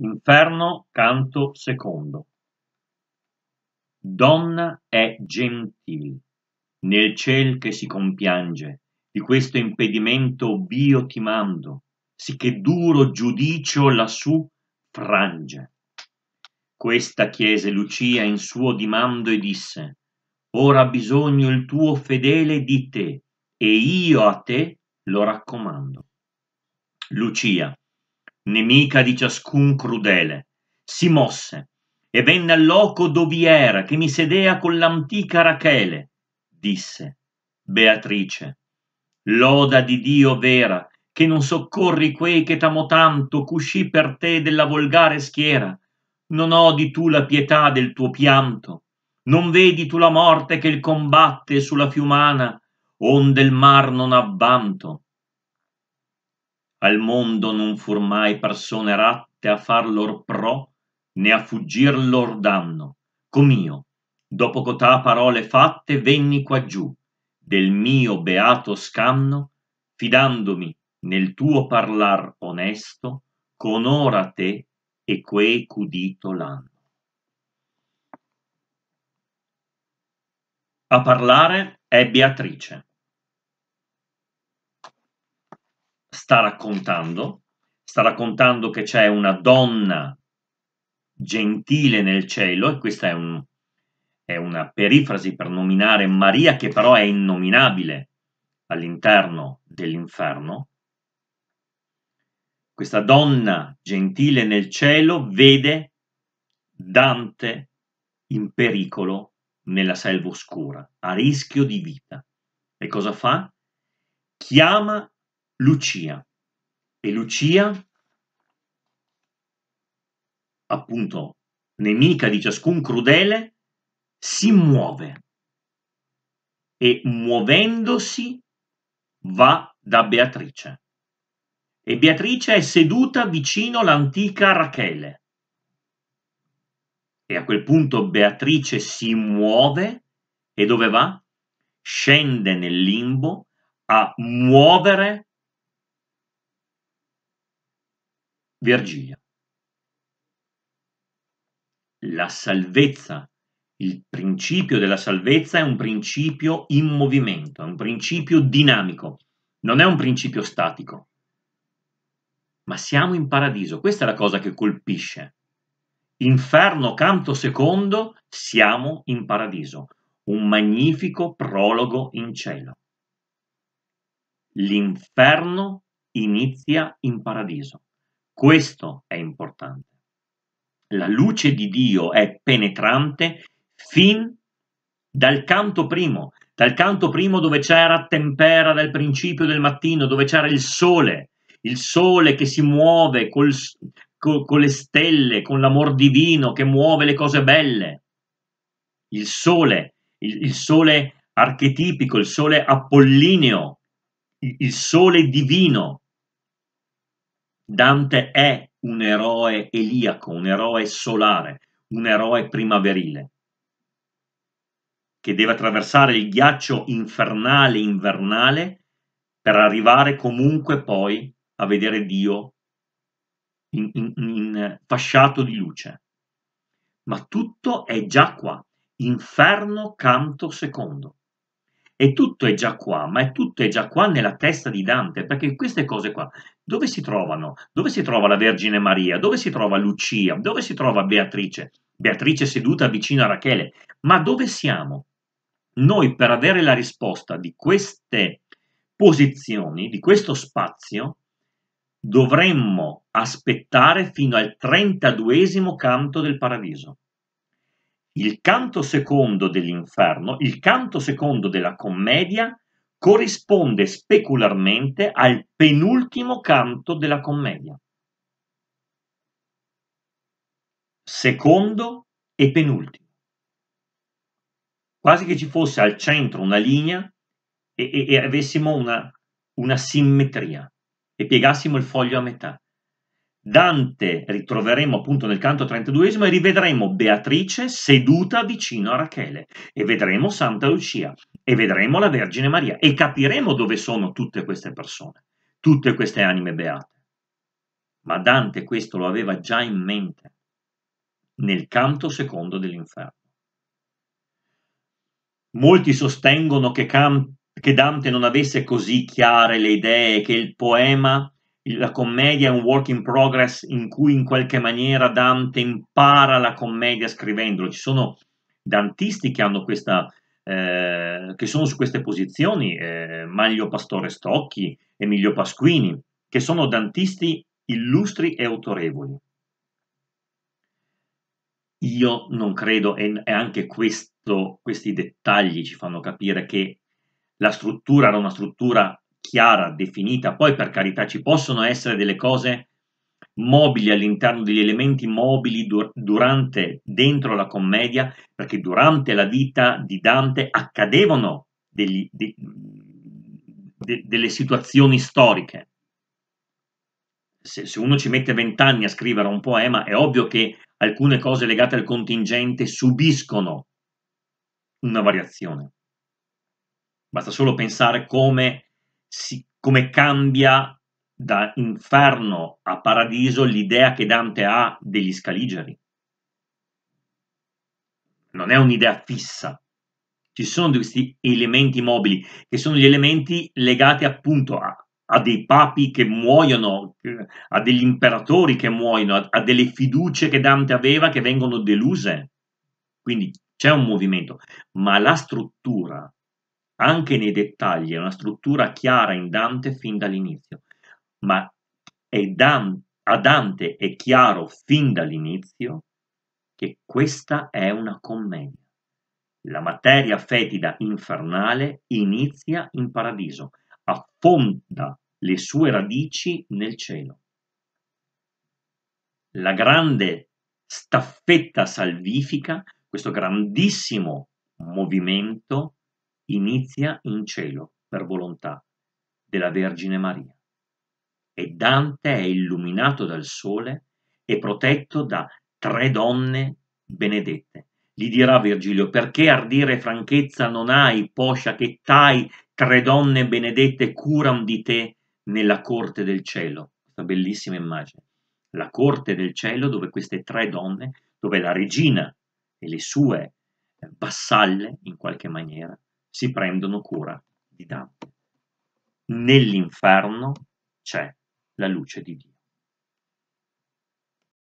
Inferno canto secondo Donna è gentil, nel ciel che si compiange, di questo impedimento bio ti mando, sì che duro giudicio lassù frange. Questa chiese Lucia in suo dimando e disse, ora ha bisogno il tuo fedele di te, e io a te lo raccomando. Lucia, nemica di ciascun crudele, si mosse e venne al loco dove era che mi sedea con l'antica Rachele, disse, Beatrice, loda di Dio vera, che non soccorri quei che t'amo tanto, cuscì per te della volgare schiera, non odi tu la pietà del tuo pianto, non vedi tu la morte che il combatte sulla fiumana, onde il mar non avvanto al mondo non fur mai persone ratte a far lor pro né a fuggir lor danno com'io dopo cotà parole fatte venni quaggiù del mio beato scanno fidandomi nel tuo parlar onesto con ora te e quei cudito l'hanno a parlare è Beatrice sta raccontando, sta raccontando che c'è una donna gentile nel cielo, e questa è, un, è una perifrasi per nominare Maria, che però è innominabile all'interno dell'inferno. Questa donna gentile nel cielo vede Dante in pericolo nella selva oscura, a rischio di vita. E cosa fa? Chiama Lucia. E Lucia, appunto, nemica di ciascun crudele, si muove e muovendosi va da Beatrice. E Beatrice è seduta vicino l'antica Rachele. E a quel punto Beatrice si muove e dove va? Scende nel limbo a muovere Virgilio. La salvezza, il principio della salvezza è un principio in movimento, è un principio dinamico, non è un principio statico. Ma siamo in paradiso, questa è la cosa che colpisce. Inferno, canto secondo, siamo in paradiso, un magnifico prologo in cielo. L'inferno inizia in paradiso. Questo è importante. La luce di Dio è penetrante fin dal canto primo, dal canto primo dove c'era tempera dal principio del mattino, dove c'era il sole, il sole che si muove col, col, con le stelle, con l'amor divino che muove le cose belle. Il sole, il, il sole archetipico, il sole apollineo, il, il sole divino Dante è un eroe eliaco, un eroe solare, un eroe primaverile, che deve attraversare il ghiaccio infernale, invernale, per arrivare comunque poi a vedere Dio in, in, in fasciato di luce. Ma tutto è già qua, inferno canto secondo. E tutto è già qua, ma è tutto è già qua nella testa di Dante, perché queste cose qua dove si trovano? Dove si trova la Vergine Maria? Dove si trova Lucia? Dove si trova Beatrice? Beatrice seduta vicino a Rachele. Ma dove siamo? Noi per avere la risposta di queste posizioni, di questo spazio, dovremmo aspettare fino al 32 canto del Paradiso il canto secondo dell'inferno, il canto secondo della commedia, corrisponde specularmente al penultimo canto della commedia. Secondo e penultimo. Quasi che ci fosse al centro una linea e, e, e avessimo una, una simmetria e piegassimo il foglio a metà. Dante ritroveremo appunto nel canto 32 e rivedremo Beatrice seduta vicino a Rachele e vedremo Santa Lucia e vedremo la Vergine Maria e capiremo dove sono tutte queste persone, tutte queste anime beate. Ma Dante questo lo aveva già in mente nel canto secondo dell'inferno. Molti sostengono che, che Dante non avesse così chiare le idee, che il poema la commedia è un work in progress in cui in qualche maniera Dante impara la commedia scrivendolo. Ci sono dantisti che hanno questa, eh, che sono su queste posizioni, eh, Maglio Pastore Stocchi, Emilio Pasquini, che sono dantisti illustri e autorevoli. Io non credo, e anche questo, questi dettagli ci fanno capire che la struttura era una struttura chiara, definita. Poi, per carità, ci possono essere delle cose mobili all'interno degli elementi mobili dur- durante, dentro la commedia, perché durante la vita di Dante accadevano degli, de, de, delle situazioni storiche. Se, se uno ci mette vent'anni a scrivere un poema, è ovvio che alcune cose legate al contingente subiscono una variazione. Basta solo pensare come si, come cambia da inferno a paradiso l'idea che Dante ha degli scaligeri. Non è un'idea fissa. Ci sono questi elementi mobili, che sono gli elementi legati appunto a, a dei papi che muoiono, a degli imperatori che muoiono, a, a delle fiducie che Dante aveva che vengono deluse. Quindi c'è un movimento, ma la struttura anche nei dettagli è una struttura chiara in Dante fin dall'inizio, ma Dan- a Dante è chiaro fin dall'inizio che questa è una commedia. La materia fetida infernale inizia in paradiso, affonda le sue radici nel cielo. La grande staffetta salvifica, questo grandissimo movimento inizia in cielo per volontà della Vergine Maria e Dante è illuminato dal sole e protetto da tre donne benedette. Gli dirà Virgilio, perché ardire e franchezza non hai, poscia che tai tre donne benedette curam di te nella corte del cielo. Questa bellissima immagine. La corte del cielo dove queste tre donne, dove la regina e le sue eh, vassalle, in qualche maniera, si prendono cura di Dante. Nell'inferno c'è la luce di Dio.